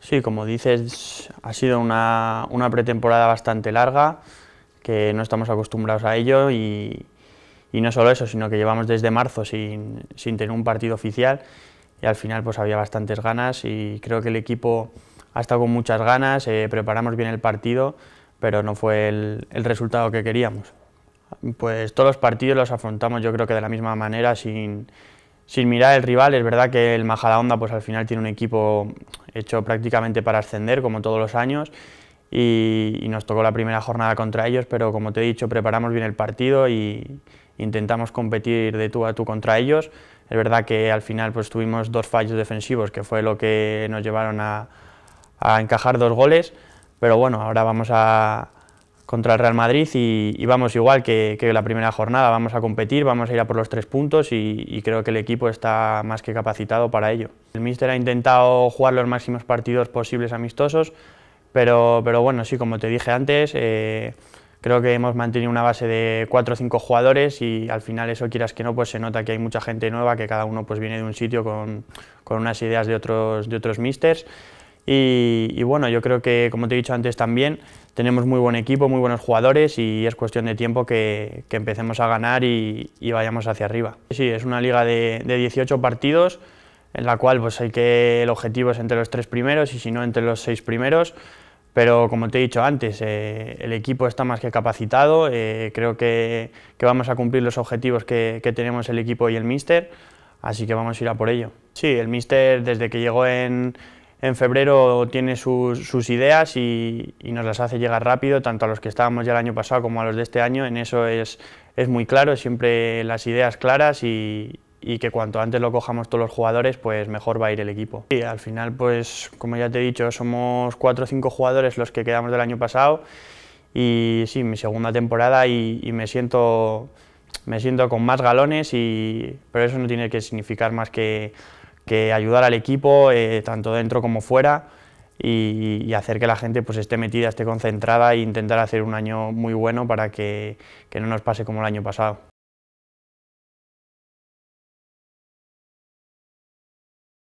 Sí, como dices, ha sido una, pretemporada bastante larga, que no estamos acostumbrados a ello y, no solo eso, sino que llevamos desde marzo sin, tener un partido oficial y al final pues había bastantes ganas y creo que el equipo ha estado con muchas ganas, eh, preparamos bien el partido, pero no fue el, el, resultado que queríamos. Pues todos los partidos los afrontamos yo creo que de la misma manera, sin, sin mirar el rival, es verdad que el Majadahonda pues al final tiene un equipo hecho prácticamente para ascender, como todos los años, y, nos tocó la primera jornada contra ellos, pero como te he dicho, preparamos bien el partido y intentamos competir de tú a tú contra ellos. Es verdad que al final pues tuvimos dos fallos defensivos, que fue lo que nos llevaron a encajar dos goles, pero bueno, ahora vamos a, contra el Real Madrid y, vamos igual que, la primera jornada, vamos a competir, vamos a ir a por los tres puntos y, creo que el equipo está más que capacitado para ello. El míster ha intentado jugar los máximos partidos posibles amistosos, pero, pero bueno, sí, como te dije antes, eh, creo que hemos mantenido una base de cuatro o cinco jugadores y al final eso quieras que no, pues se nota que hay mucha gente nueva, que cada uno pues viene de un sitio con, con unas ideas de otros, de otros místers. Y, bueno, yo creo que, como te he dicho antes también, tenemos muy buen equipo, muy buenos jugadores y es cuestión de tiempo que, empecemos a ganar y, vayamos hacia arriba. Sí, es una liga de, 18 partidos en la cual pues, hay que, el objetivo es entre los tres primeros y si no entre los seis primeros pero como te he dicho antes, eh, el equipo está más que capacitado, eh, creo que, vamos a cumplir los objetivos que, que, tenemos el equipo y el míster, así que vamos a ir a por ello. Sí, el míster desde que llegó en, en febrero tiene sus, ideas y, nos las hace llegar rápido, tanto a los que estábamos ya el año pasado como a los de este año. En eso es, es muy claro, siempre las ideas claras y, que cuanto antes lo cojamos todos los jugadores, pues mejor va a ir el equipo. Y al final, pues como ya te he dicho, somos cuatro o cinco jugadores los que quedamos del año pasado y sí, mi segunda temporada y, y me siento... Me siento con más galones, y, pero eso no tiene que significar más que que ayudar al equipo, eh, tanto dentro como fuera, y, hacer que la gente pues, esté metida, esté concentrada e intentar hacer un año muy bueno para que no nos pase como el año pasado.